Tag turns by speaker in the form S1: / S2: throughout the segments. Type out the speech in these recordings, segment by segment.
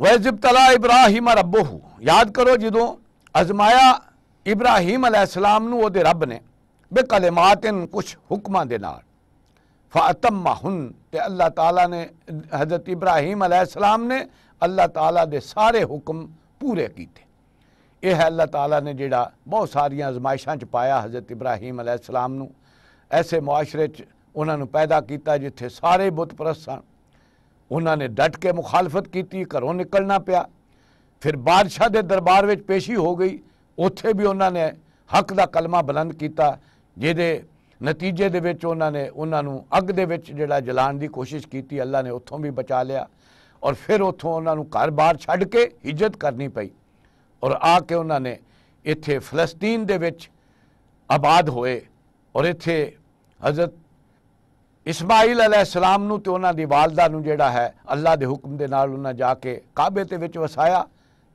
S1: तला इब्राहिम रबू याद करो जो अजमाया इब्राहिम अलैहिस्सलामनूदे रब ने बे कलेमात कुछ हुक्म फातम माहन ते अल्लाह ताला ने हज़रत इब्राहिम अलैहिस्सलाम ने अल्लाह ताला दे सारे हुक्म पूरे किए यह है अल्लाह ताला ने जड़ा बहुत सारिया अजमायशा च पाया हज़रत इब्राहिम अलैहिस्सलाम ऐसे मुआशरे उन्होंने पैदा किया जिथे सारे बुत प्रस्त सन ਉਹਨਾਂ ਨੇ ਡਟ ਕੇ ਮੁਖਾਲਫਤ ਕੀਤੀ ਘਰੋਂ ਨਿਕਲਣਾ ਪਿਆ ਫਿਰ ਬਾਦਸ਼ਾਹ ਦੇ ਦਰਬਾਰ ਵਿੱਚ ਪੇਸ਼ੀ ਹੋ ਗਈ ਉੱਥੇ ਵੀ ਉਹਨਾਂ ਨੇ ਹੱਕ ਦਾ ਕਲਮਾ ਬੁਲੰਦ ਕੀਤਾ ਜਿਹਦੇ ਨਤੀਜੇ ਦੇ ਵਿੱਚ ਉਹਨਾਂ ਨੇ ਉਹਨਾਂ ਨੂੰ ਅੱਗ ਦੇ ਵਿੱਚ ਜਿਹੜਾ ਜਲਾਣ ਦੀ ਕੋਸ਼ਿਸ਼ ਕੀਤੀ ਅੱਲਾ ਨੇ ਉੱਥੋਂ ਵੀ ਬਚਾ ਲਿਆ ਔਰ ਫਿਰ ਉੱਥੋਂ ਉਹਨਾਂ ਨੂੰ ਘਰ-ਬਾਰ ਛੱਡ ਕੇ ਹਿਜਰਤ ਕਰਨੀ ਪਈ ਔਰ ਆ ਕੇ ਉਹਨਾਂ ਨੇ ਇੱਥੇ ਫਲਸਤੀਨ ਦੇ ਵਿੱਚ ਆਬਾਦ ਹੋਏ ਔਰ ਇੱਥੇ ਹਜ਼ਰਤ इस्माइल अलैहिस्सलाम नु ते ओना वालदा नु जेड़ा है अल्लाह के हुक्म के नाल उना जाके काबे ते विच वसाया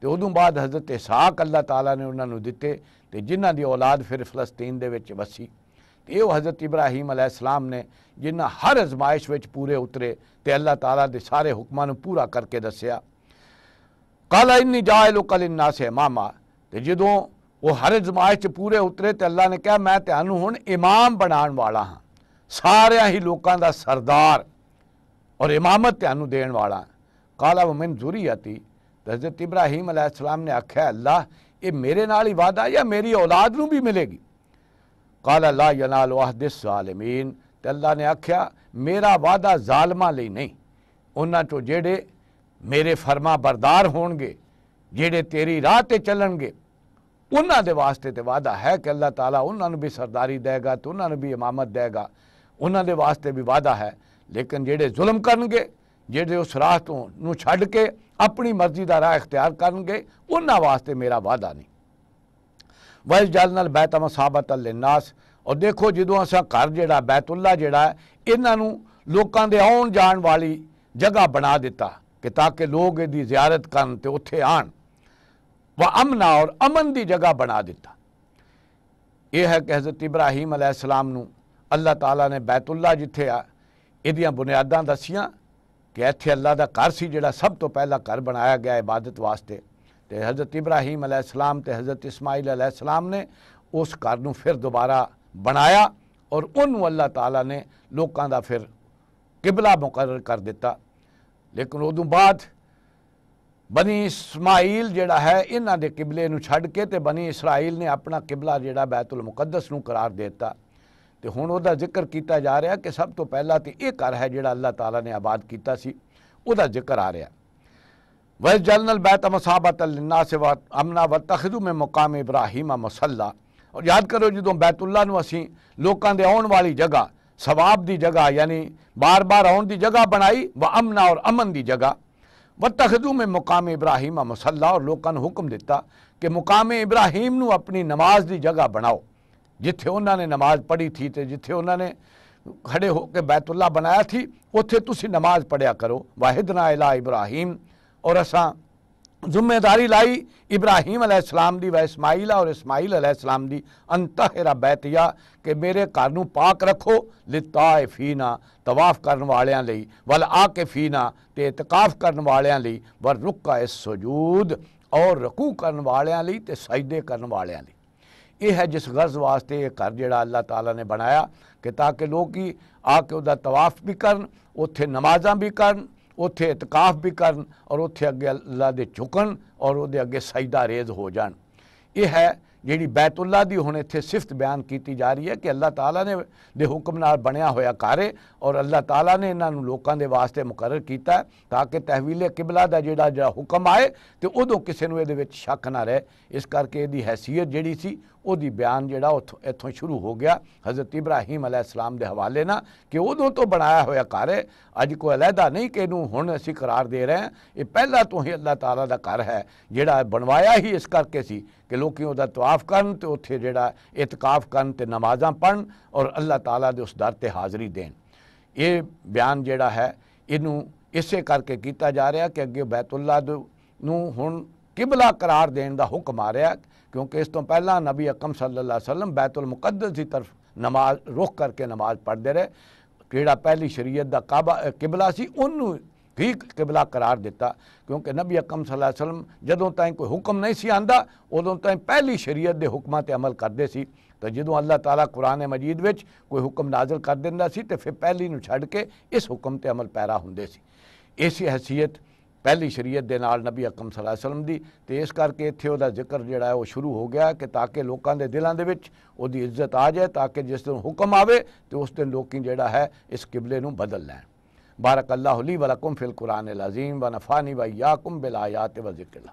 S1: ते ओदों बाद हजरत साक अल्लाह तला ने उन्होंने दिते तो ते जिन्ना औलाद फिर फलस्तीन दे विच वसी ते ओ हजरत इब्राहिम इस्लाम ने जिन्हें हर आजमाइश में पूरे उतरे तो अल्लाह तला दे सारे हुक्मां पूरा करके दसिया कल जाए इन्नी कल इन्ना से मामा ते जदों वो हर आजमाइश पूरे उतरे तो अल्लाह ने कहा मैं तुहानू हूँ इमाम बनाण वाला हाँ सारे ही लोगों का सरदार और इमामत तैन देने वाला कला मुमिन जुरी आती हजरत तिब्राहिम अलैहिस्सलाम ने आख्या अल्लाह ये मेरे नाल ही वादा या मेरी औलाद न भी मिलेगी कला ला यनाल वाहदिस आलमीन अल्लाह ने आख्या मेरा वादा जालमा ले नहीं उन्हों तो जेड़े मेरे फर्मा बरदार जेड़े तेरी राह पर चलन गए उन्होंने वास्ते तो वादा है कि अल्लाह तला उन्होंने भी सरदारी देगा तो उन्होंने भी इमामत देगा उन्होंने वास्ते भी वादा है लेकिन जेडे जुलम करे जेडे उस राह तो छड़ के अपनी मर्जी का राह इख्तियार करे उन्होंने वास्ते मेरा वादा नहीं वह जल नल बैतम साबत अलिनास और देखो जो असा घर जरा बैतुल्ला जड़ा इन्हों लोगों के आन जाने वाली जगह बना दिता कि ताकि लोग यदि जियारत कर उ अमना और अमन की जगह बना दिता यह है कि हज़रत इब्राहिम अलैहिस्सलाम अलैहलाम अल्लाह तला ने बैतुल्ला जिथे आदियाँ बुनियादा दसिया कि इतने अल्लाह का घर से जोड़ा सब तो पहला घर बनाया गया इबादत वास्ते तो हज़रत इब्राहिम अलैहिस्सलाम तो हज़रत इस्माइल अलैहिस्सलाम ने उस घर फिर दोबारा बनाया और उन्होंने अल्लाह तला ने लोगों का फिर किबला मुकर कर दिता लेकिन उदू बाद बनी इसमाइल जड़ा है इन्हों के किबले छड़ के तो बनी इसराइल ने अपना किबला जोड़ा बैतुल मुकदस करार देता तो हूँ वह जिक्र किया जा रहा कि सब तो पहला तो यह घर है जोड़ा अल्लाह तला ने आबाद किया जिक्र आ रहा वैस जनरल बैत मसाबत अलनास व अमना व तखदू में मुकाम इब्राहिम मसल्ला और याद करो जो बैतुल्ला असी लोगों के आने वाली जगह सवाब की जगह यानी बार बार आने की जगह बनाई व अमना और अमन की जगह व तखदू में मुकाम इब्राहिम मसल्ला और लोगों ने हुक्म दिता कि मुकाम इब्राहिम अपनी नमाज की जगह बनाओ जिथे उन्होंने नमाज़ पढ़ी थी तो जिथे उन्होंने खड़े होकर बैतुल्ला बनाया थी उत्थे तुम नमाज पढ़िया करो वाहिद ना इला इब्राहिम और असा जिम्मेदारी लाई इब्राहिम अलैहिस्सलाम दी व इसमाइल और इसमाइल अलैहिस्सलाम दी अंतहरा बैतिया के मेरे घर पाक रखो लिता ए फीना तवाफ करने वाले वल आ के फीना तो इतकाफ करने वाले वल रुका ए सजूद और रकू करने वाले तो सजदे करने वाले यह है जिस गर्ज वास्ते घर जरा अल्लाह तला ने बनाया कि ताकि लोग आके तवाफ भी कर उ नमाजा भी कर उत्थे इतकाफ भी कर और उत्थे अगे अल्लाह के झुकन और अगे सईदा रेज हो जाए यह है ਜਿਹੜੀ ਬੈਤੁੱਲਾ ਦੀ ਹੁਣ ਇੱਥੇ ਸਿਫਤ ਬਿਆਨ ਕੀਤੀ ਜਾ ਰਹੀ ਹੈ ਕਿ ਅੱਲਾਹ ਤਾਲਾ ਨੇ ਦੇ ਹੁਕਮ ਨਾਲ ਬਣਿਆ ਹੋਇਆ ਘਰ ਹੈ ਔਰ ਅੱਲਾਹ ਤਾਲਾ ਨੇ ਇਹਨਾਂ ਨੂੰ ਲੋਕਾਂ ਦੇ ਵਾਸਤੇ ਮੁਕਰਰ ਕੀਤਾ ਤਾਂ ਕਿ ਤਹਿਵੀਲੇ ਕਿਬਲਾ ਦਾ ਜਿਹੜਾ ਜਿਹੜਾ ਹੁਕਮ ਆਏ ਤੇ ਉਦੋਂ ਕਿਸੇ ਨੂੰ ਇਹਦੇ ਵਿੱਚ ਸ਼ੱਕ ਨਾ ਰਹੇ ਇਸ ਕਰਕੇ ਇਹਦੀ ਹیثیت ਜਿਹੜੀ ਸੀ ਉਹਦੀ ਬਿਆਨ ਜਿਹੜਾ ਉੱਥੋਂ ਇੱਥੋਂ ਸ਼ੁਰੂ ਹੋ ਗਿਆ ਹਜ਼ਰਤ ਇਬਰਾਹੀਮ ਅਲੈਹਿਸਲਾਮ ਦੇ ਹਵਾਲੇ ਨਾਲ ਕਿ ਉਦੋਂ ਤੋਂ ਬਣਾਇਆ ਹੋਇਆ ਘਰ ਹੈ ਅੱਜ ਕੋਈ ਅਲਹਿਦਾ ਨਹੀਂ ਕਿ ਇਹਨੂੰ ਹੁਣ ਅਸੀਂ ਕਰਾਰ ਦੇ ਰਹੇ ਹਾਂ ਇਹ ਪਹਿਲਾਂ ਤੋਂ ਹੀ ਅੱਲਾਹ ਤਾਲਾ ਦਾ ਘਰ ਹੈ ਜਿਹੜਾ ਬਣਵਾਇਆ ਹੀ ਇਸ ਕਰਕੇ ਸੀ ਕਿ ਲੋਕੀ ਉਹਦਾ ਤਵਾ तवाफ करन उत्थे जोड़ा इतकाफ कर नमाजा पढ़न और अल्लाह तला उस दर पर हाज़री देन ये बयान जोड़ा है इनू इस करके किया जा रहा कि अगे बैतुल्ला हूँ किबला करार देन का हुक्म आ रहा है क्योंकि इस तुम तो पहला नबी अकम सल्ला वसलम बैतुल मुकदस की तरफ नमाज रुख करके नमाज पढ़ते रहे जोड़ा पहली शरीयत का काबा किबला से उन्होंने भी किबला करार दिता क्योंकि नबी अकम सलम जदों ताईं कोई हुक्म नहीं आता उदों ताईं पहली शरीयत के हुक्मां ते अमल करते सी तो जदों अल्लाह तला कुरान मजीद में कोई हुक्म नाजल कर देता सी ते फिर पहली नूं छड़ के इस हुक्म ते अमल पैरा होंगे इसी हैसीयत पहली शरीयत के नाल नबी अकम सलम की तो इस करके इतने वह जिक्र जोड़ा वो शुरू हो गया कि ताकि लोगों के दिलों के इज्जत आ जाए ताकि जिस दिन हुक्म आए तो उस दिन लोग जोड़ा है इस किबले बदल लैन बारक अल्लाम फ़िलकुरान अज़ीम व नफ़ानी वयाकुम बिलायात व ज़िक्र